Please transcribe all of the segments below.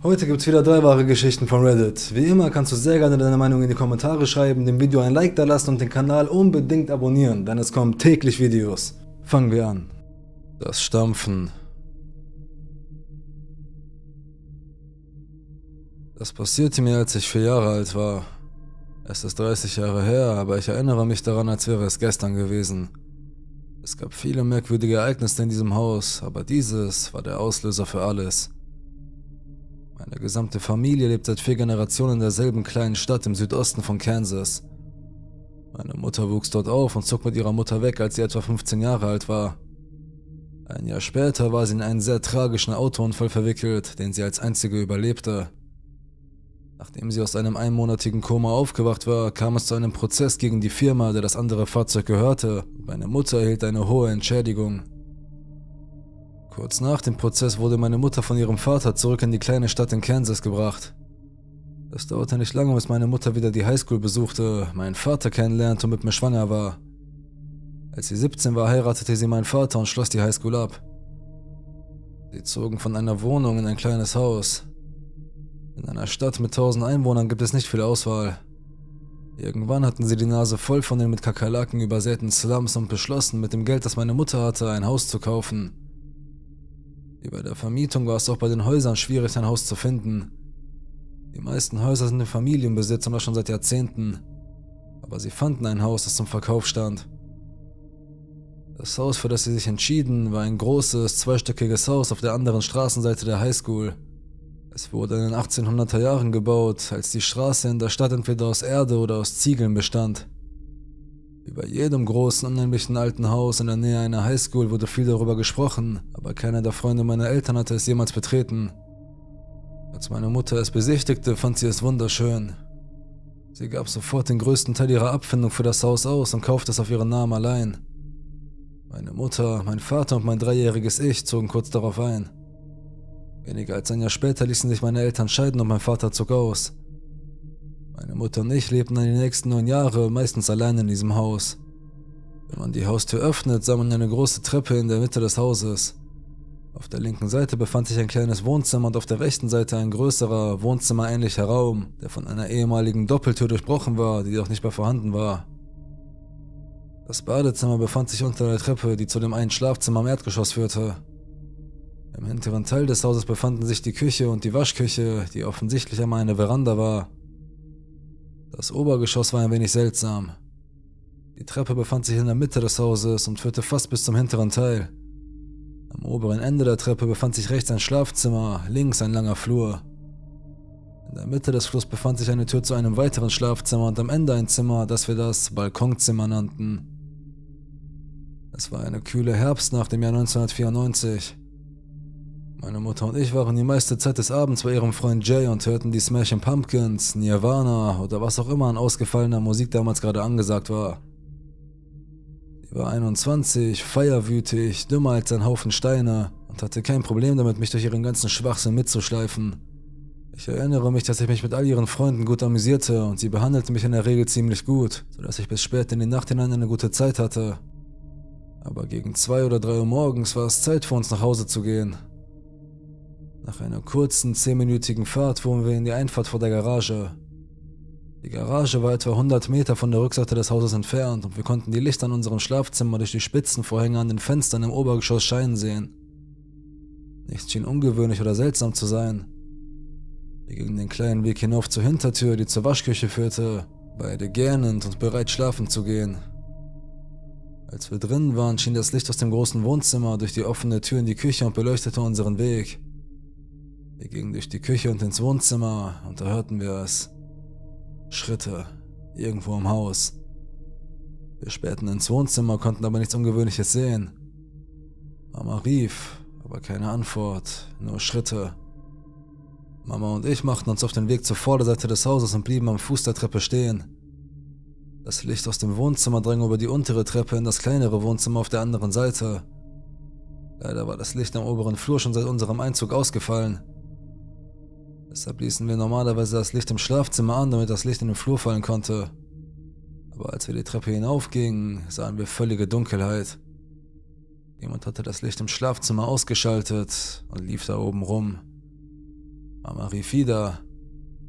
Heute gibt's wieder drei wahre Geschichten von Reddit. Wie immer kannst du sehr gerne deine Meinung in die Kommentare schreiben, dem Video ein Like da lassen und den Kanal unbedingt abonnieren, denn es kommen täglich Videos. Fangen wir an. Das Stampfen. Das passierte mir, als ich vier Jahre alt war. Es ist 30 Jahre her, aber ich erinnere mich daran, als wäre es gestern gewesen. Es gab viele merkwürdige Ereignisse in diesem Haus, aber dieses war der Auslöser für alles. Meine gesamte Familie lebt seit vier Generationen in derselben kleinen Stadt im Südosten von Kansas. Meine Mutter wuchs dort auf und zog mit ihrer Mutter weg, als sie etwa 15 Jahre alt war. Ein Jahr später war sie in einen sehr tragischen Autounfall verwickelt, den sie als einzige überlebte. Nachdem sie aus einem einmonatigen Koma aufgewacht war, kam es zu einem Prozess gegen die Firma, der das andere Fahrzeug gehörte. Meine Mutter erhielt eine hohe Entschädigung. Kurz nach dem Prozess wurde meine Mutter von ihrem Vater zurück in die kleine Stadt in Kansas gebracht. Das dauerte nicht lange, bis meine Mutter wieder die Highschool besuchte, meinen Vater kennenlernte und mit mir schwanger war. Als sie 17 war, heiratete sie meinen Vater und schloss die Highschool ab. Sie zogen von einer Wohnung in ein kleines Haus. In einer Stadt mit 1000 Einwohnern gibt es nicht viel Auswahl. Irgendwann hatten sie die Nase voll von den mit Kakerlaken übersäten Slums und beschlossen, mit dem Geld, das meine Mutter hatte, ein Haus zu kaufen. Wie bei der Vermietung war es auch bei den Häusern schwierig, ein Haus zu finden. Die meisten Häuser sind in Familienbesitz und das schon seit Jahrzehnten. Aber sie fanden ein Haus, das zum Verkauf stand. Das Haus, für das sie sich entschieden, war ein großes, zweistöckiges Haus auf der anderen Straßenseite der Highschool. Es wurde in den 1800er Jahren gebaut, als die Straße in der Stadt entweder aus Erde oder aus Ziegeln bestand. Wie bei jedem großen, unheimlichen alten Haus in der Nähe einer Highschool wurde viel darüber gesprochen, aber keiner der Freunde meiner Eltern hatte es jemals betreten. Als meine Mutter es besichtigte, fand sie es wunderschön. Sie gab sofort den größten Teil ihrer Abfindung für das Haus aus und kaufte es auf ihren Namen allein. Meine Mutter, mein Vater und mein dreijähriges Ich zogen kurz darauf ein. Weniger als ein Jahr später ließen sich meine Eltern scheiden und mein Vater zog aus. Meine Mutter und ich lebten dann die nächsten neun Jahre meistens allein in diesem Haus. Wenn man die Haustür öffnet, sah man eine große Treppe in der Mitte des Hauses. Auf der linken Seite befand sich ein kleines Wohnzimmer und auf der rechten Seite ein größerer, wohnzimmerähnlicher Raum, der von einer ehemaligen Doppeltür durchbrochen war, die doch nicht mehr vorhanden war. Das Badezimmer befand sich unter der Treppe, die zu dem einen Schlafzimmer im Erdgeschoss führte. Im hinteren Teil des Hauses befanden sich die Küche und die Waschküche, die offensichtlich einmal eine Veranda war. Das Obergeschoss war ein wenig seltsam. Die Treppe befand sich in der Mitte des Hauses und führte fast bis zum hinteren Teil. Am oberen Ende der Treppe befand sich rechts ein Schlafzimmer, links ein langer Flur. In der Mitte des Flurs befand sich eine Tür zu einem weiteren Schlafzimmer und am Ende ein Zimmer, das wir das Balkonzimmer nannten. Es war eine kühle Herbstnacht im Jahr 1994. Meine Mutter und ich waren die meiste Zeit des Abends bei ihrem Freund Jay und hörten die Smashing Pumpkins, Nirvana oder was auch immer an ausgefallener Musik damals gerade angesagt war. Sie war 21, feierwütig, dümmer als ein Haufen Steine und hatte kein Problem damit, mich durch ihren ganzen Schwachsinn mitzuschleifen. Ich erinnere mich, dass ich mich mit all ihren Freunden gut amüsierte und sie behandelte mich in der Regel ziemlich gut, sodass ich bis spät in die Nacht hinein eine gute Zeit hatte. Aber gegen zwei oder drei Uhr morgens war es Zeit für uns nach Hause zu gehen nach einer kurzen, zehnminütigen Fahrt fuhren wir in die Einfahrt vor der Garage. Die Garage war etwa 100 Meter von der Rückseite des Hauses entfernt und wir konnten die Lichter in unserem Schlafzimmer durch die Spitzenvorhänge an den Fenstern im Obergeschoss scheinen sehen. Nichts schien ungewöhnlich oder seltsam zu sein. Wir gingen den kleinen Weg hinauf zur Hintertür, die zur Waschküche führte, beide gähnend und bereit schlafen zu gehen. Als wir drin waren, schien das Licht aus dem großen Wohnzimmer durch die offene Tür in die Küche und beleuchtete unseren Weg. Wir gingen durch die Küche und ins Wohnzimmer und da hörten wir es. Schritte. Irgendwo im Haus. Wir spähten ins Wohnzimmer, konnten aber nichts Ungewöhnliches sehen. Mama rief, aber keine Antwort, nur Schritte. Mama und ich machten uns auf den Weg zur Vorderseite des Hauses und blieben am Fuß der Treppe stehen. Das Licht aus dem Wohnzimmer drang über die untere Treppe in das kleinere Wohnzimmer auf der anderen Seite. Leider war das Licht am oberen Flur schon seit unserem Einzug ausgefallen. Deshalb ließen wir normalerweise das Licht im Schlafzimmer an, damit das Licht in den Flur fallen konnte. Aber als wir die Treppe hinaufgingen, sahen wir völlige Dunkelheit. Jemand hatte das Licht im Schlafzimmer ausgeschaltet und lief da oben rum. Amarifida.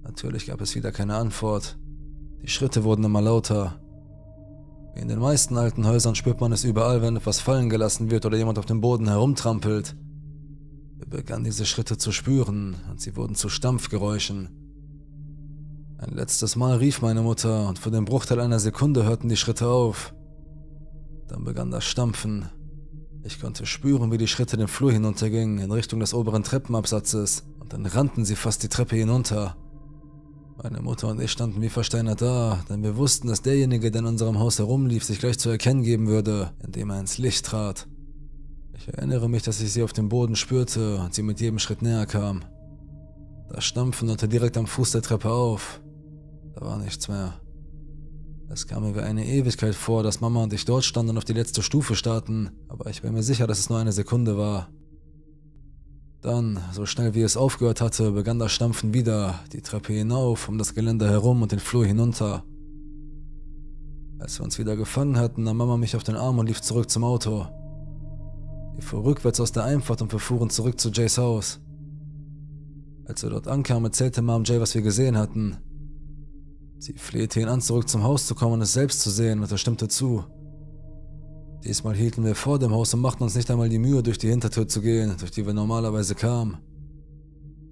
Natürlich gab es wieder keine Antwort. Die Schritte wurden immer lauter. Wie in den meisten alten Häusern spürt man es überall, wenn etwas fallen gelassen wird oder jemand auf dem Boden herumtrampelt begann diese Schritte zu spüren und sie wurden zu Stampfgeräuschen. Ein letztes Mal rief meine Mutter und für den Bruchteil einer Sekunde hörten die Schritte auf. Dann begann das Stampfen. Ich konnte spüren, wie die Schritte den Flur hinuntergingen in Richtung des oberen Treppenabsatzes und dann rannten sie fast die Treppe hinunter. Meine Mutter und ich standen wie versteinert da, denn wir wussten, dass derjenige, der in unserem Haus herumlief, sich gleich zu erkennen geben würde, indem er ins Licht trat. Ich erinnere mich, dass ich sie auf dem Boden spürte und sie mit jedem Schritt näher kam. Das Stampfen hörte direkt am Fuß der Treppe auf. Da war nichts mehr. Es kam mir wie eine Ewigkeit vor, dass Mama und ich dort standen und auf die letzte Stufe starrten, aber ich bin mir sicher, dass es nur eine Sekunde war. Dann, so schnell wie es aufgehört hatte, begann das Stampfen wieder, die Treppe hinauf, um das Geländer herum und den Flur hinunter. Als wir uns wieder gefangen hatten, nahm Mama mich auf den Arm und lief zurück zum Auto. Wir fuhren rückwärts aus der Einfahrt und wir fuhren zurück zu Jays Haus. Als wir dort ankamen, erzählte Mom Jay, was wir gesehen hatten. Sie flehte ihn an, zurück zum Haus zu kommen und es selbst zu sehen, und er stimmte zu. Diesmal hielten wir vor dem Haus und machten uns nicht einmal die Mühe, durch die Hintertür zu gehen, durch die wir normalerweise kamen.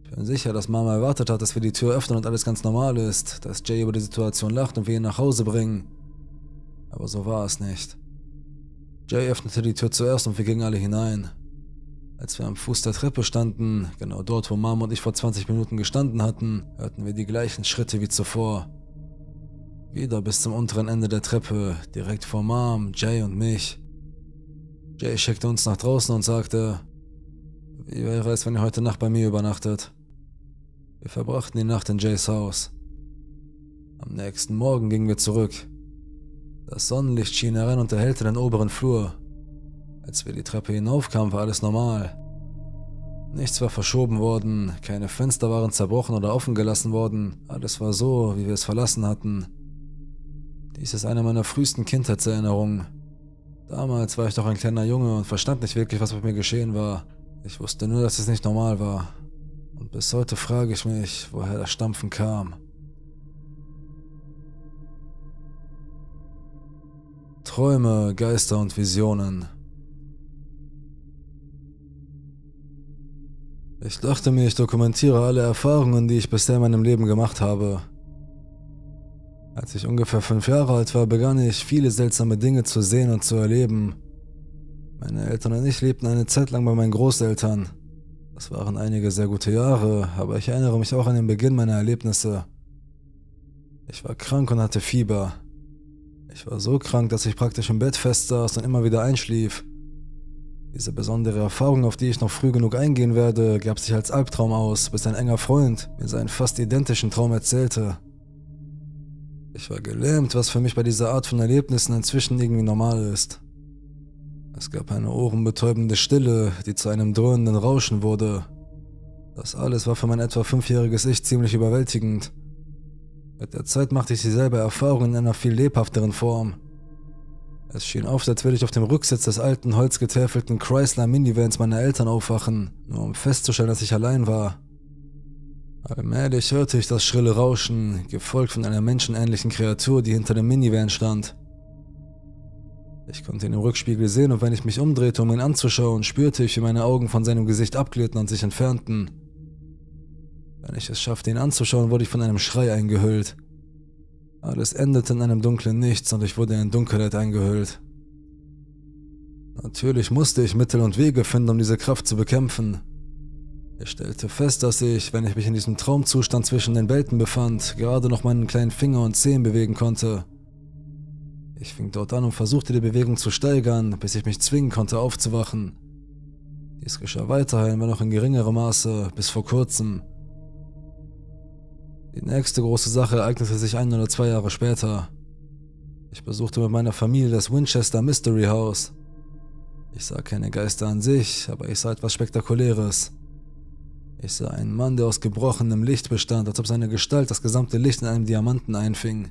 Ich bin sicher, dass Mama erwartet hat, dass wir die Tür öffnen und alles ganz normal ist, dass Jay über die Situation lacht und wir ihn nach Hause bringen. Aber so war es nicht. Jay öffnete die Tür zuerst und wir gingen alle hinein. Als wir am Fuß der Treppe standen, genau dort, wo Mom und ich vor 20 Minuten gestanden hatten, hörten wir die gleichen Schritte wie zuvor. Wieder bis zum unteren Ende der Treppe, direkt vor Mom, Jay und mich. Jay schickte uns nach draußen und sagte, wie wäre es, wenn ihr heute Nacht bei mir übernachtet? Wir verbrachten die Nacht in Jays Haus. Am nächsten Morgen gingen wir zurück. Das Sonnenlicht schien herein und erhellte den oberen Flur. Als wir die Treppe hinaufkamen, war alles normal. Nichts war verschoben worden, keine Fenster waren zerbrochen oder offen gelassen worden, alles war so, wie wir es verlassen hatten. Dies ist eine meiner frühesten Kindheitserinnerungen. Damals war ich noch ein kleiner Junge und verstand nicht wirklich, was mit mir geschehen war. Ich wusste nur, dass es nicht normal war. Und bis heute frage ich mich, woher das Stampfen kam. Träume, Geister und Visionen. Ich dachte mir, ich dokumentiere alle Erfahrungen, die ich bisher in meinem Leben gemacht habe. Als ich ungefähr fünf Jahre alt war, begann ich viele seltsame Dinge zu sehen und zu erleben. Meine Eltern und ich lebten eine Zeit lang bei meinen Großeltern. Das waren einige sehr gute Jahre, aber ich erinnere mich auch an den Beginn meiner Erlebnisse. Ich war krank und hatte Fieber. Ich war so krank, dass ich praktisch im Bett festsaß und immer wieder einschlief. Diese besondere Erfahrung, auf die ich noch früh genug eingehen werde, gab sich als Albtraum aus, bis ein enger Freund mir seinen fast identischen Traum erzählte. Ich war gelähmt, was für mich bei dieser Art von Erlebnissen inzwischen irgendwie normal ist. Es gab eine ohrenbetäubende Stille, die zu einem dröhnenden Rauschen wurde. Das alles war für mein etwa fünfjähriges Ich ziemlich überwältigend. Mit der Zeit machte ich dieselbe Erfahrung in einer viel lebhafteren Form. Es schien oft, als würde ich auf dem Rücksitz des alten, holzgetäfelten Chrysler Minivans meiner Eltern aufwachen, nur um festzustellen, dass ich allein war. Allmählich hörte ich das schrille Rauschen, gefolgt von einer menschenähnlichen Kreatur, die hinter dem Minivan stand. Ich konnte ihn im Rückspiegel sehen und wenn ich mich umdrehte, um ihn anzuschauen, spürte ich, wie meine Augen von seinem Gesicht abglitten und sich entfernten. Wenn ich es schaffte, ihn anzuschauen, wurde ich von einem Schrei eingehüllt. Alles endete in einem dunklen Nichts und ich wurde in Dunkelheit eingehüllt. Natürlich musste ich Mittel und Wege finden, um diese Kraft zu bekämpfen. Ich stellte fest, dass ich, wenn ich mich in diesem Traumzustand zwischen den Welten befand, gerade noch meinen kleinen Finger und Zehen bewegen konnte. Ich fing dort an und versuchte die Bewegung zu steigern, bis ich mich zwingen konnte aufzuwachen. Dies geschah weiterhin, wenn auch in geringerem Maße, bis vor kurzem, die nächste große Sache ereignete sich ein oder zwei Jahre später. Ich besuchte mit meiner Familie das Winchester Mystery House. Ich sah keine Geister an sich, aber ich sah etwas Spektakuläres. Ich sah einen Mann, der aus gebrochenem Licht bestand, als ob seine Gestalt das gesamte Licht in einem Diamanten einfing.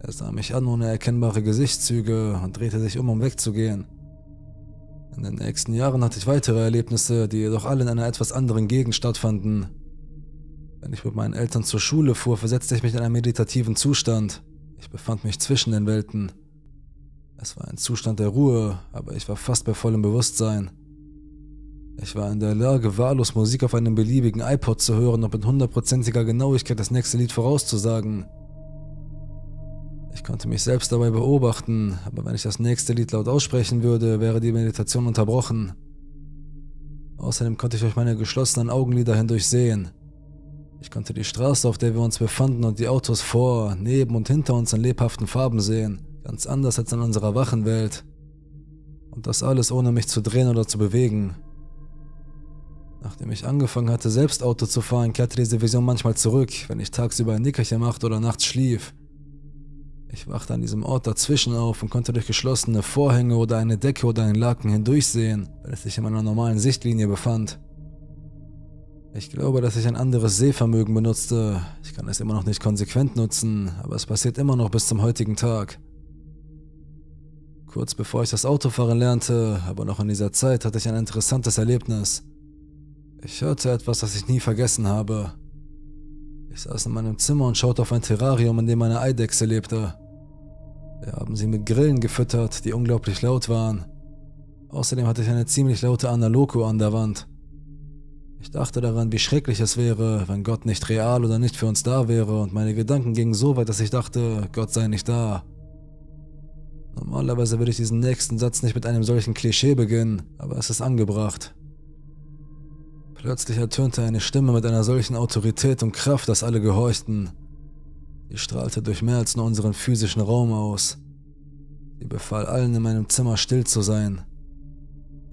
Er sah mich an ohne erkennbare Gesichtszüge und drehte sich um, um wegzugehen. In den nächsten Jahren hatte ich weitere Erlebnisse, die jedoch alle in einer etwas anderen Gegend stattfanden. Wenn ich mit meinen Eltern zur Schule fuhr, versetzte ich mich in einen meditativen Zustand. Ich befand mich zwischen den Welten. Es war ein Zustand der Ruhe, aber ich war fast bei vollem Bewusstsein. Ich war in der Lage, wahllos Musik auf einem beliebigen iPod zu hören und mit hundertprozentiger Genauigkeit das nächste Lied vorauszusagen. Ich konnte mich selbst dabei beobachten, aber wenn ich das nächste Lied laut aussprechen würde, wäre die Meditation unterbrochen. Außerdem konnte ich durch meine geschlossenen Augenlider hindurch sehen. Ich konnte die Straße, auf der wir uns befanden und die Autos vor, neben und hinter uns in lebhaften Farben sehen, ganz anders als in unserer wachen Welt. Und das alles ohne mich zu drehen oder zu bewegen. Nachdem ich angefangen hatte, selbst Auto zu fahren, kehrte diese Vision manchmal zurück, wenn ich tagsüber ein Nickerchen machte oder nachts schlief. Ich wachte an diesem Ort dazwischen auf und konnte durch geschlossene Vorhänge oder eine Decke oder einen Laken hindurchsehen, wenn es sich in meiner normalen Sichtlinie befand. Ich glaube, dass ich ein anderes Sehvermögen benutzte. Ich kann es immer noch nicht konsequent nutzen, aber es passiert immer noch bis zum heutigen Tag. Kurz bevor ich das Autofahren lernte, aber noch in dieser Zeit, hatte ich ein interessantes Erlebnis. Ich hörte etwas, das ich nie vergessen habe. Ich saß in meinem Zimmer und schaute auf ein Terrarium, in dem eine Eidechse lebte. Wir haben sie mit Grillen gefüttert, die unglaublich laut waren. Außerdem hatte ich eine ziemlich laute Analogo an der Wand. Ich dachte daran, wie schrecklich es wäre, wenn Gott nicht real oder nicht für uns da wäre, und meine Gedanken gingen so weit, dass ich dachte, Gott sei nicht da. Normalerweise würde ich diesen nächsten Satz nicht mit einem solchen Klischee beginnen, aber es ist angebracht. Plötzlich ertönte eine Stimme mit einer solchen Autorität und Kraft, dass alle gehorchten. Sie strahlte durch mehr als nur unseren physischen Raum aus. Sie befahl allen in meinem Zimmer still zu sein.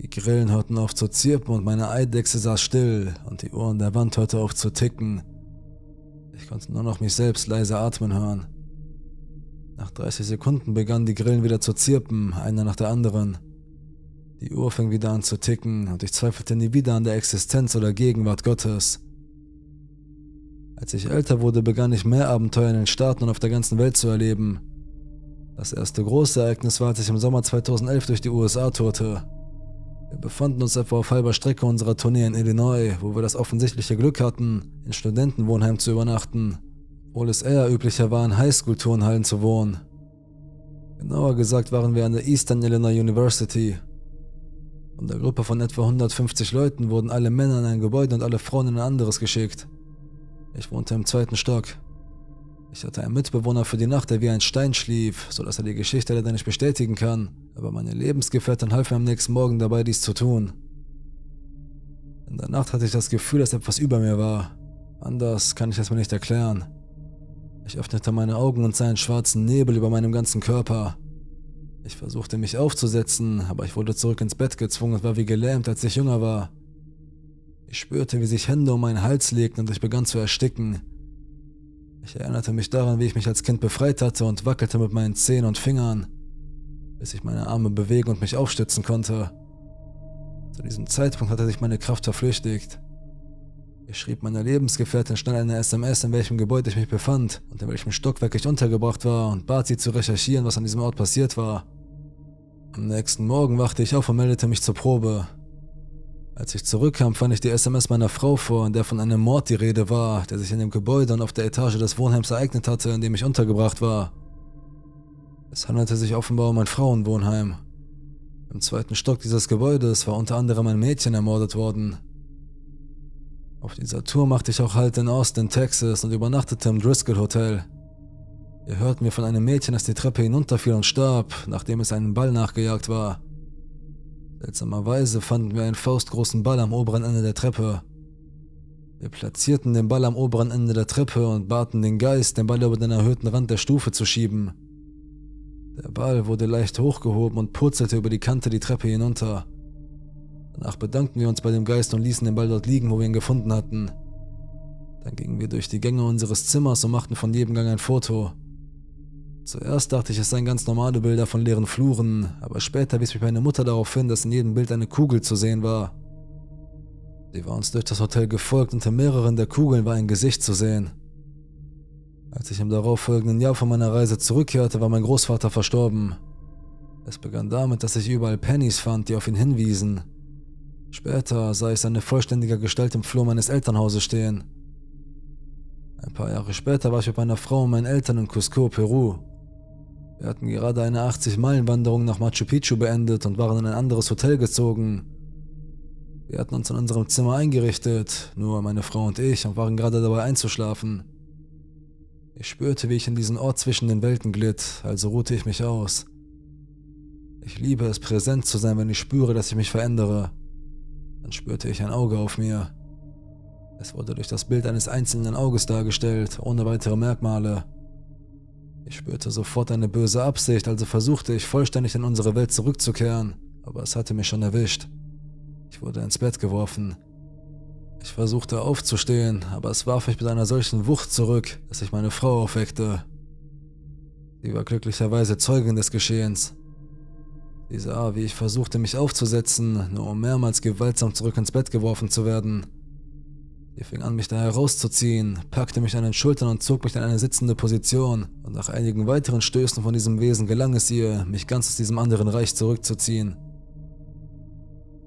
Die Grillen hörten auf zu zirpen und meine Eidechse saß still und die Uhr an der Wand hörte auf zu ticken. Ich konnte nur noch mich selbst leise atmen hören. Nach 30 Sekunden begannen die Grillen wieder zu zirpen, einer nach der anderen. Die Uhr fing wieder an zu ticken und ich zweifelte nie wieder an der Existenz oder Gegenwart Gottes. Als ich älter wurde, begann ich mehr Abenteuer in den Staaten und auf der ganzen Welt zu erleben. Das erste große Ereignis war, als ich im Sommer 2011 durch die USA tourte. Wir befanden uns etwa auf halber Strecke unserer Tournee in Illinois, wo wir das offensichtliche Glück hatten, in Studentenwohnheimen zu übernachten, obwohl es eher üblicher war, in Highschool-Turnhallen zu wohnen. Genauer gesagt waren wir an der Eastern Illinois University. Von der Gruppe von etwa 150 Leuten wurden alle Männer in ein Gebäude und alle Frauen in ein anderes geschickt. Ich wohnte im zweiten Stock. Ich hatte einen Mitbewohner für die Nacht, der wie ein Stein schlief, sodass er die Geschichte leider nicht bestätigen kann, aber meine Lebensgefährtin half mir am nächsten Morgen dabei, dies zu tun. In der Nacht hatte ich das Gefühl, dass etwas über mir war. Anders kann ich es mir nicht erklären. Ich öffnete meine Augen und sah einen schwarzen Nebel über meinem ganzen Körper. Ich versuchte mich aufzusetzen, aber ich wurde zurück ins Bett gezwungen und war wie gelähmt, als ich jünger war. Ich spürte, wie sich Hände um meinen Hals legten und ich begann zu ersticken. Ich erinnerte mich daran, wie ich mich als Kind befreit hatte und wackelte mit meinen Zehen und Fingern, bis ich meine Arme bewegen und mich aufstützen konnte. Zu diesem Zeitpunkt hatte sich meine Kraft verflüchtigt. Ich schrieb meiner Lebensgefährtin schnell eine SMS, in welchem Gebäude ich mich befand und in welchem Stockwerk ich untergebracht war und bat sie zu recherchieren, was an diesem Ort passiert war. Am nächsten Morgen wachte ich auf und meldete mich zur Probe. Als ich zurückkam, fand ich die SMS meiner Frau vor, in der von einem Mord die Rede war, der sich in dem Gebäude und auf der Etage des Wohnheims ereignet hatte, in dem ich untergebracht war. Es handelte sich offenbar um ein Frauenwohnheim. Im zweiten Stock dieses Gebäudes war unter anderem ein Mädchen ermordet worden. Auf dieser Tour machte ich auch Halt in Austin, Texas und übernachtete im Driscoll Hotel. Ihr hört mir von einem Mädchen, das die Treppe hinunterfiel und starb, nachdem es einen Ball nachgejagt war. Seltsamerweise fanden wir einen faustgroßen Ball am oberen Ende der Treppe. Wir platzierten den Ball am oberen Ende der Treppe und baten den Geist, den Ball über den erhöhten Rand der Stufe zu schieben. Der Ball wurde leicht hochgehoben und purzelte über die Kante die Treppe hinunter. Danach bedankten wir uns bei dem Geist und ließen den Ball dort liegen, wo wir ihn gefunden hatten. Dann gingen wir durch die Gänge unseres Zimmers und machten von jedem Gang ein Foto. Zuerst dachte ich, es seien ganz normale Bilder von leeren Fluren, aber später wies mich meine Mutter darauf hin, dass in jedem Bild eine Kugel zu sehen war. Sie war uns durch das Hotel gefolgt und in mehreren der Kugeln war ein Gesicht zu sehen. Als ich im darauffolgenden Jahr von meiner Reise zurückkehrte, war mein Großvater verstorben. Es begann damit, dass ich überall Pennies fand, die auf ihn hinwiesen. Später sah ich seine vollständige Gestalt im Flur meines Elternhauses stehen. Ein paar Jahre später war ich mit meiner Frau und meinen Eltern in Cusco, Peru. Wir hatten gerade eine 80-Meilen-Wanderung nach Machu Picchu beendet und waren in ein anderes Hotel gezogen. Wir hatten uns in unserem Zimmer eingerichtet, nur meine Frau und ich, und waren gerade dabei einzuschlafen. Ich spürte, wie ich in diesen Ort zwischen den Welten glitt, also ruhte ich mich aus. Ich liebe es, präsent zu sein, wenn ich spüre, dass ich mich verändere. Dann spürte ich ein Auge auf mir. Es wurde durch das Bild eines einzelnen Auges dargestellt, ohne weitere Merkmale. Ich spürte sofort eine böse Absicht, also versuchte ich vollständig in unsere Welt zurückzukehren, aber es hatte mich schon erwischt. Ich wurde ins Bett geworfen. Ich versuchte aufzustehen, aber es warf mich mit einer solchen Wucht zurück, dass ich meine Frau aufweckte. Sie war glücklicherweise Zeugin des Geschehens. Sie sah, wie ich versuchte, mich aufzusetzen, nur um mehrmals gewaltsam zurück ins Bett geworfen zu werden. Sie fing an, mich da herauszuziehen, packte mich an den Schultern und zog mich in eine sitzende Position. Und nach einigen weiteren Stößen von diesem Wesen gelang es ihr, mich ganz aus diesem anderen Reich zurückzuziehen.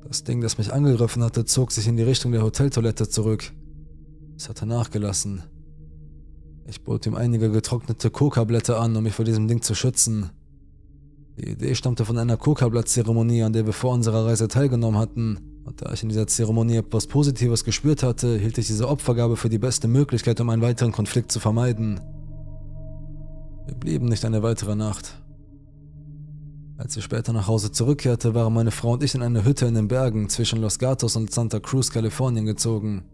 Das Ding, das mich angegriffen hatte, zog sich in die Richtung der Hoteltoilette zurück. Es hatte nachgelassen. Ich bot ihm einige getrocknete Kokablätter an, um mich vor diesem Ding zu schützen. Die Idee stammte von einer Kokablattzeremonie, an der wir vor unserer Reise teilgenommen hatten und da ich in dieser Zeremonie etwas Positives gespürt hatte, hielt ich diese Opfergabe für die beste Möglichkeit, um einen weiteren Konflikt zu vermeiden. Wir blieben nicht eine weitere Nacht. Als ich später nach Hause zurückkehrte, waren meine Frau und ich in eine Hütte in den Bergen zwischen Los Gatos und Santa Cruz, Kalifornien gezogen.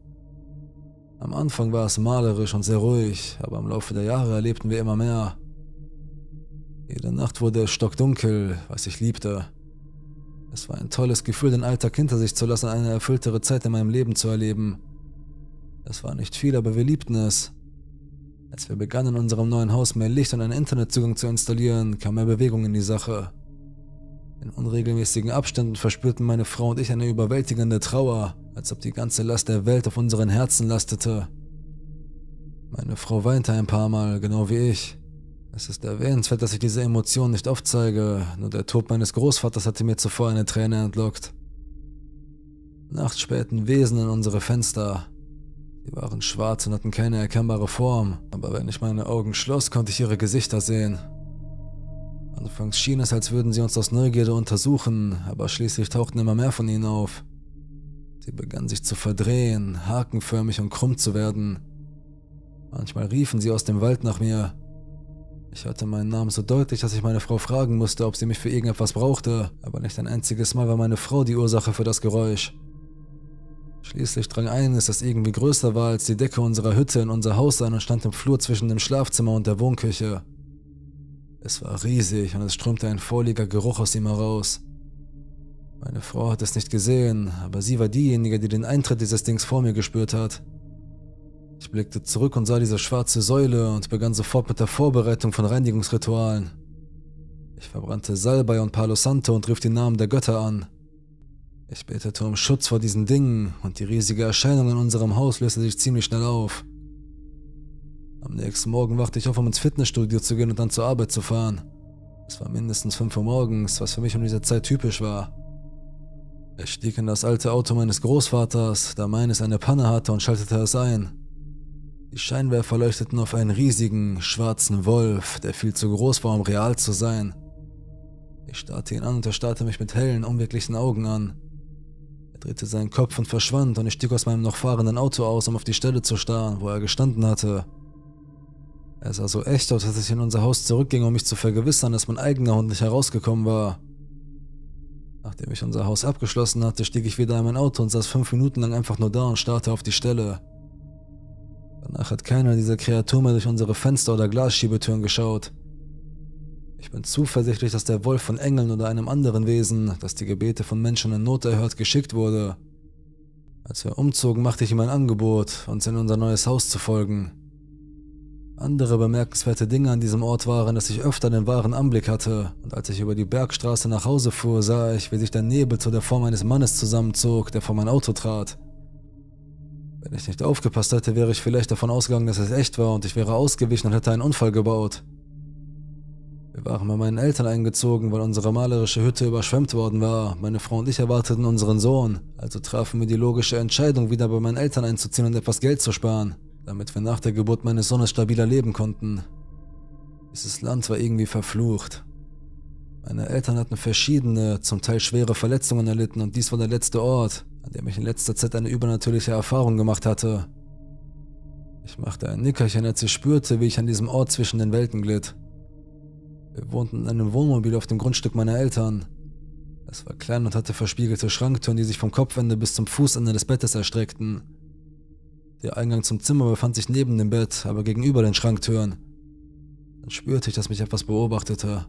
Am Anfang war es malerisch und sehr ruhig, aber im Laufe der Jahre erlebten wir immer mehr. Jede Nacht wurde es stockdunkel, was ich liebte. Es war ein tolles Gefühl, den Alltag hinter sich zu lassen, eine erfülltere Zeit in meinem Leben zu erleben. Es war nicht viel, aber wir liebten es. Als wir begannen, in unserem neuen Haus mehr Licht und einen Internetzugang zu installieren, kam mehr Bewegung in die Sache. In unregelmäßigen Abständen verspürten meine Frau und ich eine überwältigende Trauer, als ob die ganze Last der Welt auf unseren Herzen lastete. Meine Frau weinte ein paar Mal, genau wie ich. Es ist erwähnenswert, dass ich diese Emotion nicht aufzeige, nur der Tod meines Großvaters hatte mir zuvor eine Träne entlockt. Nachts spähten Wesen in unsere Fenster. Sie waren schwarz und hatten keine erkennbare Form, aber wenn ich meine Augen schloss, konnte ich ihre Gesichter sehen. Anfangs schien es, als würden sie uns aus Neugierde untersuchen, aber schließlich tauchten immer mehr von ihnen auf. Sie begannen sich zu verdrehen, hakenförmig und krumm zu werden. Manchmal riefen sie aus dem Wald nach mir, ich hörte meinen Namen so deutlich, dass ich meine Frau fragen musste, ob sie mich für irgendetwas brauchte, aber nicht ein einziges Mal war meine Frau die Ursache für das Geräusch. Schließlich drang eines, das irgendwie größer war als die Decke unserer Hütte in unser Haus ein und stand im Flur zwischen dem Schlafzimmer und der Wohnküche. Es war riesig und es strömte ein vorliger Geruch aus ihm heraus. Meine Frau hat es nicht gesehen, aber sie war diejenige, die den Eintritt dieses Dings vor mir gespürt hat. Ich blickte zurück und sah diese schwarze Säule und begann sofort mit der Vorbereitung von Reinigungsritualen. Ich verbrannte Salbei und Palo Santo und rief die Namen der Götter an. Ich betete um Schutz vor diesen Dingen und die riesige Erscheinung in unserem Haus löste sich ziemlich schnell auf. Am nächsten Morgen wachte ich auf, um ins Fitnessstudio zu gehen und dann zur Arbeit zu fahren. Es war mindestens 5 Uhr morgens, was für mich um diese Zeit typisch war. Ich stieg in das alte Auto meines Großvaters, da meines eine Panne hatte und schaltete es ein. Die Scheinwerfer leuchteten auf einen riesigen, schwarzen Wolf, der viel zu groß war, um real zu sein. Ich starrte ihn an und er starrte mich mit hellen, unwirklichen Augen an. Er drehte seinen Kopf und verschwand und ich stieg aus meinem noch fahrenden Auto aus, um auf die Stelle zu starren, wo er gestanden hatte. Er sah so echt aus, dass ich in unser Haus zurückging, um mich zu vergewissern, dass mein eigener Hund nicht herausgekommen war. Nachdem ich unser Haus abgeschlossen hatte, stieg ich wieder in mein Auto und saß fünf Minuten lang einfach nur da und starrte auf die Stelle. Danach hat keiner dieser Kreaturen mehr durch unsere Fenster oder Glasschiebetüren geschaut. Ich bin zuversichtlich, dass der Wolf von Engeln oder einem anderen Wesen, das die Gebete von Menschen in Not erhört, geschickt wurde. Als wir umzogen, machte ich ihm ein Angebot, uns in unser neues Haus zu folgen. Andere bemerkenswerte Dinge an diesem Ort waren, dass ich öfter den wahren Anblick hatte, und als ich über die Bergstraße nach Hause fuhr, sah ich, wie sich der Nebel zu der Form eines Mannes zusammenzog, der vor mein Auto trat. Wenn ich nicht aufgepasst hätte, wäre ich vielleicht davon ausgegangen, dass es echt war und ich wäre ausgewichen und hätte einen Unfall gebaut. Wir waren bei meinen Eltern eingezogen, weil unsere malerische Hütte überschwemmt worden war. Meine Frau und ich erwarteten unseren Sohn, also trafen wir die logische Entscheidung, wieder bei meinen Eltern einzuziehen und etwas Geld zu sparen, damit wir nach der Geburt meines Sohnes stabiler leben konnten. Dieses Land war irgendwie verflucht. Meine Eltern hatten verschiedene, zum Teil schwere Verletzungen erlitten und dies war der letzte Ort, an dem ich in letzter Zeit eine übernatürliche Erfahrung gemacht hatte. Ich machte ein Nickerchen, als ich spürte, wie ich an diesem Ort zwischen den Welten glitt. Wir wohnten in einem Wohnmobil auf dem Grundstück meiner Eltern. Es war klein und hatte verspiegelte Schranktüren, die sich vom Kopfende bis zum Fußende des Bettes erstreckten. Der Eingang zum Zimmer befand sich neben dem Bett, aber gegenüber den Schranktüren. Dann spürte ich, dass mich etwas beobachtete.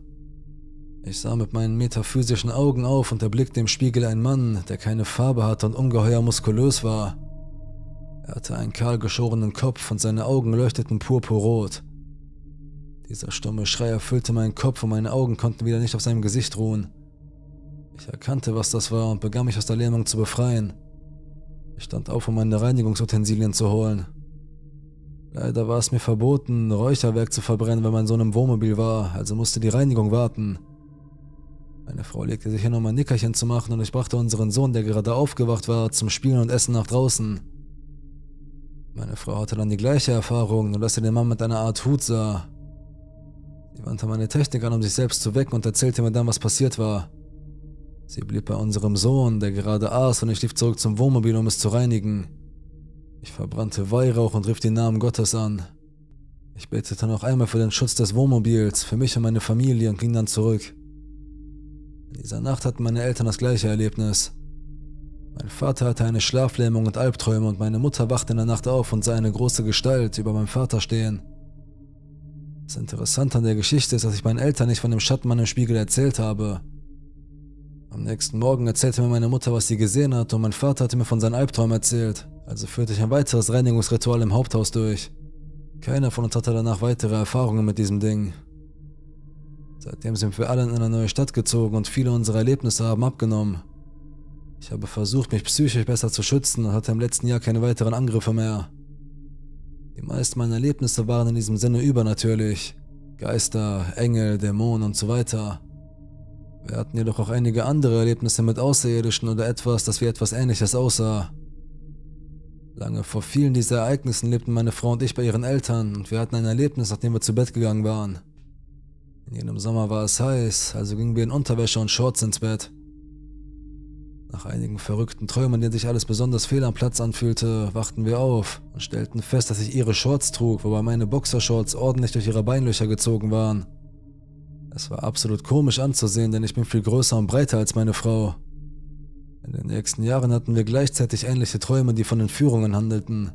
Ich sah mit meinen metaphysischen Augen auf und erblickte im Spiegel einen Mann, der keine Farbe hatte und ungeheuer muskulös war. Er hatte einen kahlgeschorenen Kopf und seine Augen leuchteten purpurrot. Dieser stumme Schrei erfüllte meinen Kopf und meine Augen konnten wieder nicht auf seinem Gesicht ruhen. Ich erkannte, was das war und begann mich aus der Lähmung zu befreien. Ich stand auf, um meine Reinigungsutensilien zu holen. Leider war es mir verboten, Räucherwerk zu verbrennen, wenn mein Sohn im Wohnmobil war, also musste die Reinigung warten. Meine Frau legte sich hin, um ein Nickerchen zu machen, und ich brachte unseren Sohn, der gerade aufgewacht war, zum Spielen und Essen nach draußen. Meine Frau hatte dann die gleiche Erfahrung, nur dass sie den Mann mit einer Art Hut sah. Sie wandte meine Technik an, um sich selbst zu wecken und erzählte mir dann, was passiert war. Sie blieb bei unserem Sohn, der gerade aß, und ich lief zurück zum Wohnmobil, um es zu reinigen. Ich verbrannte Weihrauch und rief den Namen Gottes an. Ich betete noch einmal für den Schutz des Wohnmobils, für mich und meine Familie und ging dann zurück. In dieser Nacht hatten meine Eltern das gleiche Erlebnis. Mein Vater hatte eine Schlaflähmung und Albträume und meine Mutter wachte in der Nacht auf und sah eine große Gestalt über meinem Vater stehen. Das Interessante an der Geschichte ist, dass ich meinen Eltern nicht von dem Schattenmann im Spiegel erzählt habe. Am nächsten Morgen erzählte mir meine Mutter, was sie gesehen hat, und mein Vater hatte mir von seinen Albträumen erzählt, also führte ich ein weiteres Reinigungsritual im Haupthaus durch. Keiner von uns hatte danach weitere Erfahrungen mit diesem Ding, Seitdem sind wir alle in eine neue Stadt gezogen und viele unserer Erlebnisse haben abgenommen. Ich habe versucht, mich psychisch besser zu schützen und hatte im letzten Jahr keine weiteren Angriffe mehr. Die meisten meiner Erlebnisse waren in diesem Sinne übernatürlich. Geister, Engel, Dämonen und so weiter. Wir hatten jedoch auch einige andere Erlebnisse mit Außerirdischen oder etwas, das wie etwas ähnliches aussah. Lange vor vielen dieser Ereignissen lebten meine Frau und ich bei ihren Eltern und wir hatten ein Erlebnis, nachdem wir zu Bett gegangen waren. In jenem Sommer war es heiß, also gingen wir in Unterwäsche und Shorts ins Bett. Nach einigen verrückten Träumen, in denen sich alles besonders fehl am Platz anfühlte, wachten wir auf und stellten fest, dass ich ihre Shorts trug, wobei meine Boxershorts ordentlich durch ihre Beinlöcher gezogen waren. Es war absolut komisch anzusehen, denn ich bin viel größer und breiter als meine Frau. In den nächsten Jahren hatten wir gleichzeitig ähnliche Träume, die von Entführungen handelten.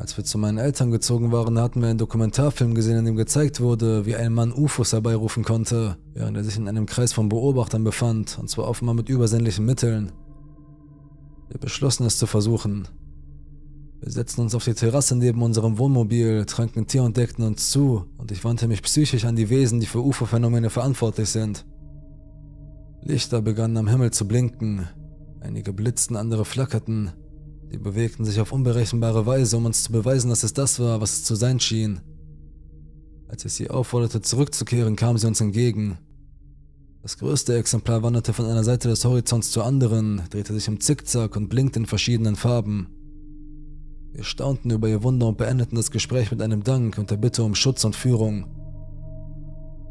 Als wir zu meinen Eltern gezogen waren, hatten wir einen Dokumentarfilm gesehen, in dem gezeigt wurde, wie ein Mann UFOs herbeirufen konnte, während er sich in einem Kreis von Beobachtern befand, und zwar offenbar mit übersinnlichen Mitteln. Wir beschlossen es zu versuchen. Wir setzten uns auf die Terrasse neben unserem Wohnmobil, tranken Tee und deckten uns zu, und ich wandte mich psychisch an die Wesen, die für UFO-Phänomene verantwortlich sind. Lichter begannen am Himmel zu blinken, einige blitzten, andere flackerten, Sie bewegten sich auf unberechenbare Weise, um uns zu beweisen, dass es das war, was es zu sein schien. Als ich sie aufforderte, zurückzukehren, kam sie uns entgegen. Das größte Exemplar wanderte von einer Seite des Horizonts zur anderen, drehte sich im Zickzack und blinkte in verschiedenen Farben. Wir staunten über ihr Wunder und beendeten das Gespräch mit einem Dank und der Bitte um Schutz und Führung.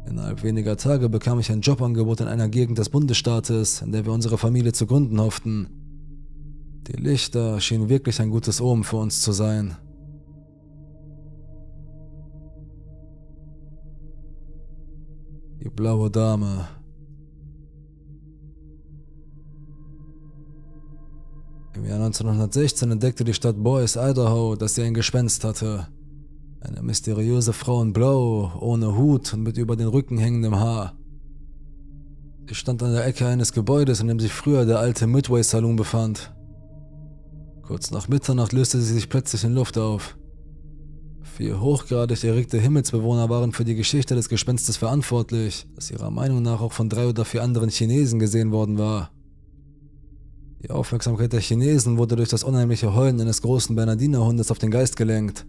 Innerhalb weniger Tage bekam ich ein Jobangebot in einer Gegend des Bundesstaates, in der wir unsere Familie zu gründen hofften. Die Lichter schienen wirklich ein gutes Omen für uns zu sein. Die blaue Dame. Im Jahr 1916 entdeckte die Stadt Boise, Idaho, dass sie ein Gespenst hatte. Eine mysteriöse Frau in Blau, ohne Hut und mit über den Rücken hängendem Haar. Sie stand an der Ecke eines Gebäudes, in dem sich früher der alte Midway Saloon befand. Kurz nach Mitternacht löste sie sich plötzlich in Luft auf. Vier hochgradig erregte Himmelsbewohner waren für die Geschichte des Gespenstes verantwortlich, das ihrer Meinung nach auch von drei oder vier anderen Chinesen gesehen worden war. Die Aufmerksamkeit der Chinesen wurde durch das unheimliche Heulen eines großen Bernardinerhundes auf den Geist gelenkt.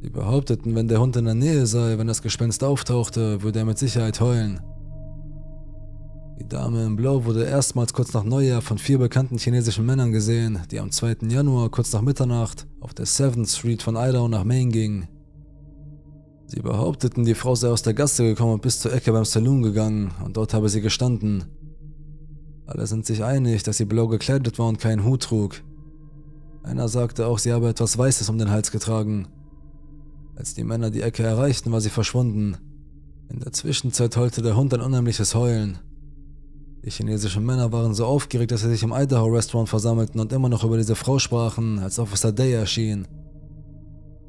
Sie behaupteten, wenn der Hund in der Nähe sei, wenn das Gespenst auftauchte, würde er mit Sicherheit heulen. Die Dame in Blau wurde erstmals kurz nach Neujahr von vier bekannten chinesischen Männern gesehen, die am 2. Januar kurz nach Mitternacht auf der 7th Street von Idaho nach Maine gingen. Sie behaupteten, die Frau sei aus der Gasse gekommen und bis zur Ecke beim Saloon gegangen und dort habe sie gestanden. Alle sind sich einig, dass sie blau gekleidet war und keinen Hut trug. Einer sagte auch, sie habe etwas Weißes um den Hals getragen. Als die Männer die Ecke erreichten, war sie verschwunden. In der Zwischenzeit heulte der Hund ein unheimliches Heulen. Die chinesischen Männer waren so aufgeregt, dass sie sich im Idaho-Restaurant versammelten und immer noch über diese Frau sprachen, als Officer Day erschien.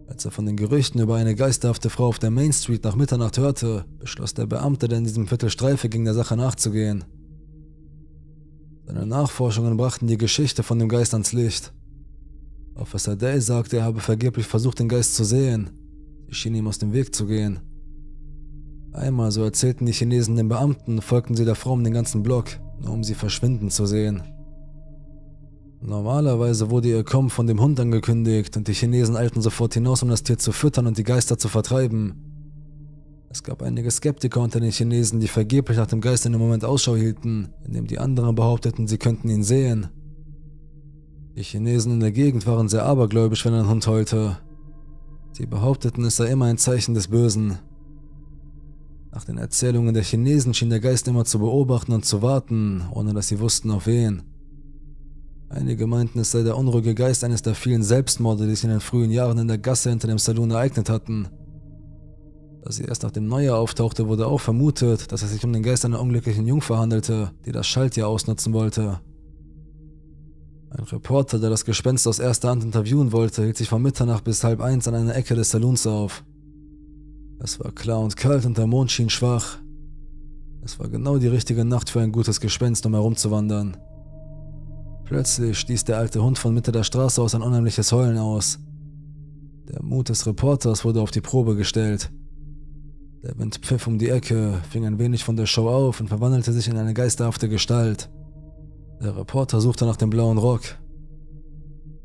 Als er von den Gerüchten über eine geisterhafte Frau auf der Main Street nach Mitternacht hörte, beschloss der Beamte, der in diesem Viertel Streife ging, der Sache nachzugehen. Seine Nachforschungen brachten die Geschichte von dem Geist ans Licht. Officer Day sagte, er habe vergeblich versucht, den Geist zu sehen. Sie schien ihm aus dem Weg zu gehen. Einmal, so erzählten die Chinesen den Beamten, folgten sie der Frau um den ganzen Block, nur um sie verschwinden zu sehen. Normalerweise wurde ihr Kommen von dem Hund angekündigt und die Chinesen eilten sofort hinaus, um das Tier zu füttern und die Geister zu vertreiben. Es gab einige Skeptiker unter den Chinesen, die vergeblich nach dem Geist in dem Moment Ausschau hielten, indem die anderen behaupteten, sie könnten ihn sehen. Die Chinesen in der Gegend waren sehr abergläubisch, wenn ein Hund heulte. Sie behaupteten, es sei immer ein Zeichen des Bösen, nach den Erzählungen der Chinesen schien der Geist immer zu beobachten und zu warten, ohne dass sie wussten, auf wen. Einige meinten, es sei der unruhige Geist eines der vielen Selbstmorde, die sich in den frühen Jahren in der Gasse hinter dem Saloon ereignet hatten. Da sie erst nach dem Neujahr auftauchte, wurde auch vermutet, dass es sich um den Geist einer unglücklichen Jungfer handelte, die das Schaltjahr ausnutzen wollte. Ein Reporter, der das Gespenst aus erster Hand interviewen wollte, hielt sich von Mitternacht bis halb eins an einer Ecke des Saloons auf. Es war klar und kalt und der Mond schien schwach. Es war genau die richtige Nacht für ein gutes Gespenst, um herumzuwandern. Plötzlich stieß der alte Hund von Mitte der Straße aus ein unheimliches Heulen aus. Der Mut des Reporters wurde auf die Probe gestellt. Der Wind pfiff um die Ecke, fing ein wenig von der Show auf und verwandelte sich in eine geisterhafte Gestalt. Der Reporter suchte nach dem blauen Rock.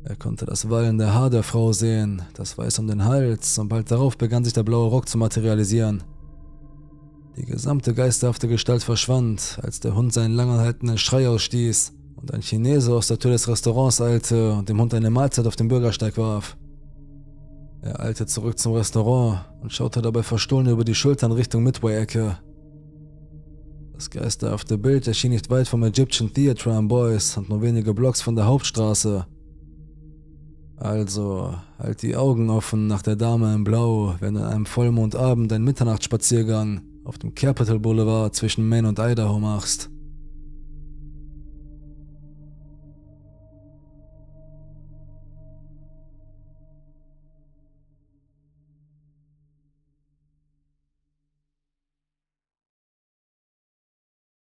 Er konnte das wallende Haar der Frau sehen, das Weiß um den Hals, und bald darauf begann sich der blaue Rock zu materialisieren. Die gesamte geisterhafte Gestalt verschwand, als der Hund seinen langanhaltenden Schrei ausstieß und ein Chinese aus der Tür des Restaurants eilte und dem Hund eine Mahlzeit auf den Bürgersteig warf. Er eilte zurück zum Restaurant und schaute dabei verstohlen über die Schultern Richtung Midway-Ecke. Das geisterhafte Bild erschien nicht weit vom Egyptian Theatre am Boys und nur wenige Blocks von der Hauptstraße, also, halt die Augen offen nach der Dame im Blau, wenn an einem Vollmondabend einen Mitternachtsspaziergang auf dem Capitol Boulevard zwischen Maine und Idaho machst.